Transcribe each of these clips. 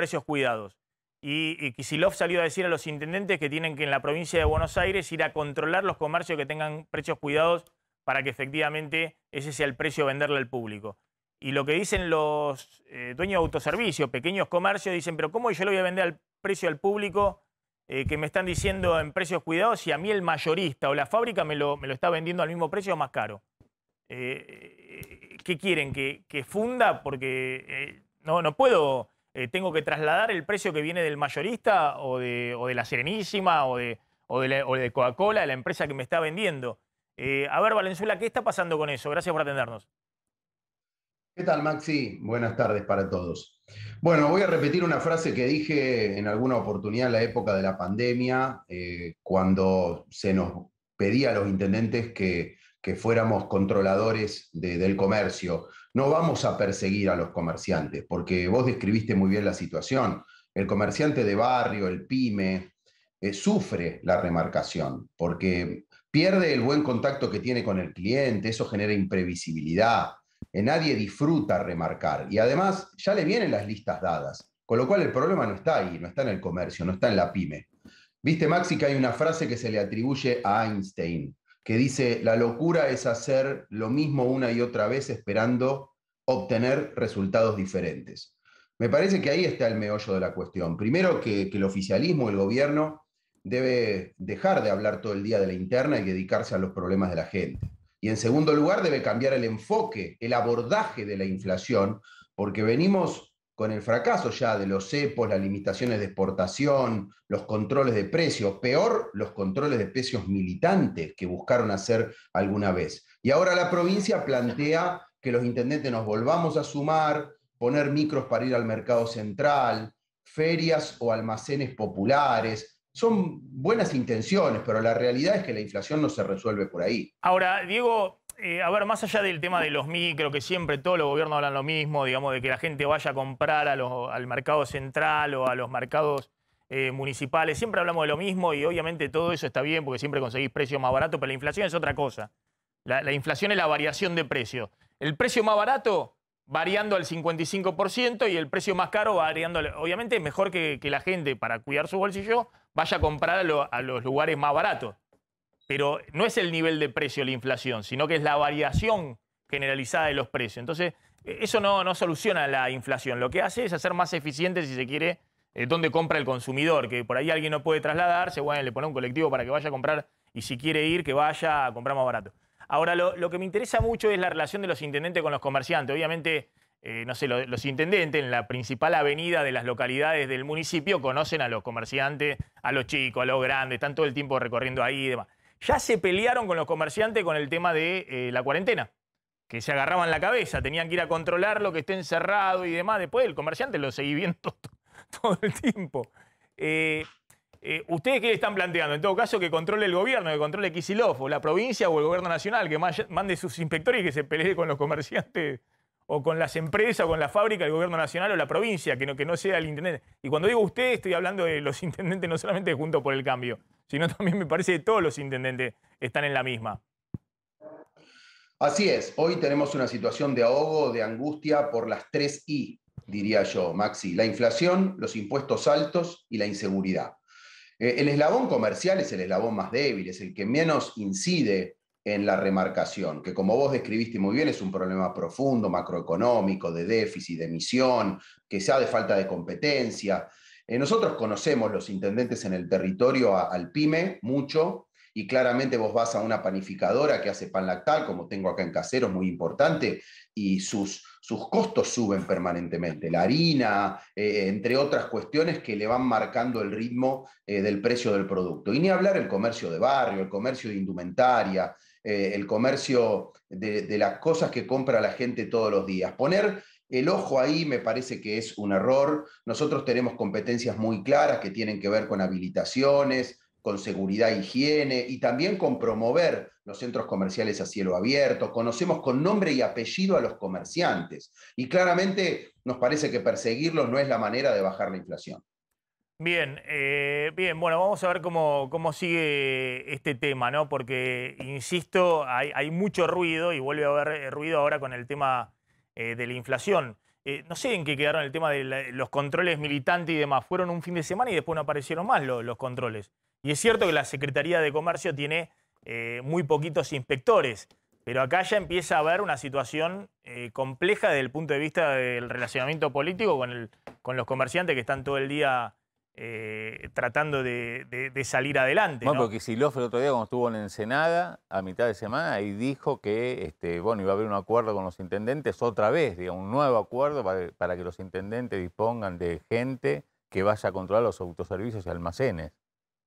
precios cuidados. Y, y Kisilov salió a decir a los intendentes que tienen que en la provincia de Buenos Aires ir a controlar los comercios que tengan precios cuidados para que efectivamente ese sea el precio venderle al público. Y lo que dicen los eh, dueños de autoservicios, pequeños comercios, dicen, pero ¿cómo yo lo voy a vender al precio al público eh, que me están diciendo en precios cuidados si a mí el mayorista o la fábrica me lo, está vendiendo al mismo precio o más caro? Eh, ¿Qué quieren? ¿Que, que funda? Porque no, no puedo eh, tengo que trasladar el precio que viene del mayorista o de, la Serenísima o de, Coca-Cola, la empresa que me está vendiendo. Eh, a ver, Valenzuela, ¿qué está pasando con eso? Gracias por atendernos. ¿Qué tal, Maxi? Buenas tardes para todos. Bueno, voy a repetir una frase que dije en alguna oportunidad en la época de la pandemia, eh, cuando se nos pedía a los intendentes que, fuéramos controladores del comercio. No vamos a perseguir a los comerciantes, porque vos describiste muy bien la situación. El comerciante de barrio, el pyme, eh, sufre la remarcación, porque pierde el buen contacto que tiene con el cliente, eso genera imprevisibilidad, eh, nadie disfruta remarcar y además ya le vienen las listas dadas, con lo cual el problema no está ahí, no está en el comercio, no está en la pyme. Viste Maxi que hay una frase que se le atribuye a Einstein, que dice, la locura es hacer lo mismo una y otra vez esperando obtener resultados diferentes. Me parece que ahí está el meollo de la cuestión. Primero, que, el oficialismo, el gobierno, debe dejar de hablar todo el día de la interna y dedicarse a los problemas de la gente. Y en segundo lugar, debe cambiar el enfoque, el abordaje de la inflación, porque venimos con el fracaso ya de los cepos, las limitaciones de exportación, los controles de precios, peor los controles de precios militantes que buscaron hacer alguna vez. Y ahora la provincia plantea que los intendentes nos volvamos a sumar, poner micros para ir al mercado central, ferias o almacenes populares, son buenas intenciones, pero la realidad es que la inflación no se resuelve por ahí. Ahora, Diego, eh, a ver, más allá del tema de los micro, que siempre todos los gobiernos hablan lo mismo, digamos, de que la gente vaya a comprar al mercado central o a los mercados eh, municipales, siempre hablamos de lo mismo y obviamente todo eso está bien porque siempre conseguís precios más baratos, pero la inflación es otra cosa. La, inflación es la variación de precio. El precio más barato variando al 55% y el precio más caro variando. Obviamente es mejor que, que, la gente, para cuidar su bolsillo, vaya a comprar a los lugares más baratos pero no es el nivel de precio la inflación, sino que es la variación generalizada de los precios. Entonces, eh, eso no, soluciona la inflación. Lo que hace es hacer más eficiente, si se quiere, eh, dónde compra el consumidor, que por ahí alguien no puede trasladarse, bueno, le pone un colectivo para que vaya a comprar y si quiere ir, que vaya a comprar más barato. Ahora, lo, que me interesa mucho es la relación de los intendentes con los comerciantes. Obviamente, eh, no sé, los intendentes en la principal avenida de las localidades del municipio conocen a los comerciantes, a los chicos, a los grandes, están todo el tiempo recorriendo ahí y demás ya se pelearon con los comerciantes con el tema de eh, la cuarentena, que se agarraban la cabeza, tenían que ir a controlar lo que esté encerrado y demás. Después el comerciante lo seguía viendo todo, el tiempo. Eh, eh, ¿Ustedes qué están planteando? En todo caso, que controle el gobierno, que controle Kisilov, o la provincia o el gobierno nacional, que mande sus inspectores y que se pelee con los comerciantes o con las empresas, o con la fábrica, el gobierno nacional o la provincia, que no, que no sea el intendente. Y cuando digo usted, estoy hablando de los intendentes, no solamente de por el Cambio, sino también me parece que todos los intendentes están en la misma. Así es, hoy tenemos una situación de ahogo, de angustia por las tres I, diría yo, Maxi, la inflación, los impuestos altos y la inseguridad. Eh, el eslabón comercial es el eslabón más débil, es el que menos incide en la remarcación, que como vos describiste muy bien es un problema profundo, macroeconómico, de déficit, de emisión, que sea de falta de competencia. Eh, nosotros conocemos los intendentes en el territorio al PYME mucho, y claramente vos vas a una panificadora que hace pan lactal, como tengo acá en Caseros, muy importante, y sus, costos suben permanentemente. La harina, eh, eh, entre otras cuestiones que le van marcando el ritmo eh, del precio del producto. Y ni hablar el comercio de barrio, el comercio de indumentaria, el comercio de, de las cosas que compra la gente todos los días. Poner el ojo ahí me parece que es un error. Nosotros tenemos competencias muy claras que tienen que ver con habilitaciones, con seguridad e higiene y también con promover los centros comerciales a cielo abierto. Conocemos con nombre y apellido a los comerciantes y claramente nos parece que perseguirlos no es la manera de bajar la inflación. Bien, eh, bien, bueno, vamos a ver cómo, cómo sigue este tema, ¿no? Porque, insisto, hay, mucho ruido y vuelve a haber eh, ruido ahora con el tema eh, de la inflación. Eh, no sé en qué quedaron el tema de los controles militantes y demás. Fueron un fin de semana y después no aparecieron más los controles. Y es cierto que la Secretaría de Comercio tiene eh, muy poquitos inspectores, pero acá ya empieza a haber una situación eh, compleja desde el punto de vista del relacionamiento político con los comerciantes que están todo el día eh, tratando de, salir adelante. ¿no? porque Silof el otro día cuando estuvo en Ensenada, a mitad de semana, ahí dijo que este, bueno, iba a haber un acuerdo con los intendentes otra vez, digamos, un nuevo acuerdo para, que los intendentes dispongan de gente que vaya a controlar los autoservicios y almacenes.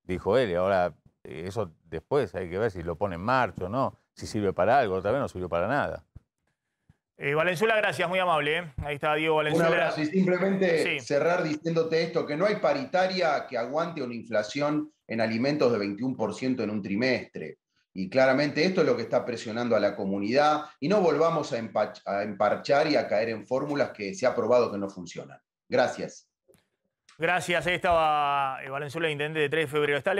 Dijo él, y ahora eh, eso después hay que ver si lo pone en marcha o no, si sirve para algo, otra vez no sirve para nada. Eh, Valenzuela, gracias, muy amable. Eh. Ahí está Diego Valenzuela. Un abrazo simplemente cerrar diciéndote esto, que no hay paritaria que aguante una inflación en alimentos de 21% en un trimestre. Y claramente esto es lo que está presionando a la comunidad y no volvamos a, emparchar y a caer en fórmulas que se ha probado que no funcionan. Gracias. Gracias, ahí estaba eh, Valenzuela, intendente de 3 de febrero. Está